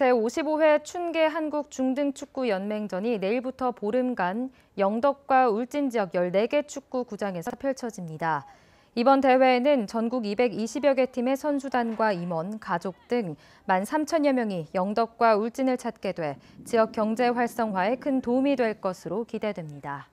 제55회 춘계 한국 중등축구연맹전이 내일부터 보름간 영덕과 울진 지역 14개 축구 구장에서 펼쳐집니다. 이번 대회에는 전국 220여 개 팀의 선수단과 임원, 가족 등 1만 3천여 명이 영덕과 울진을 찾게 돼 지역 경제 활성화에 큰 도움이 될 것으로 기대됩니다.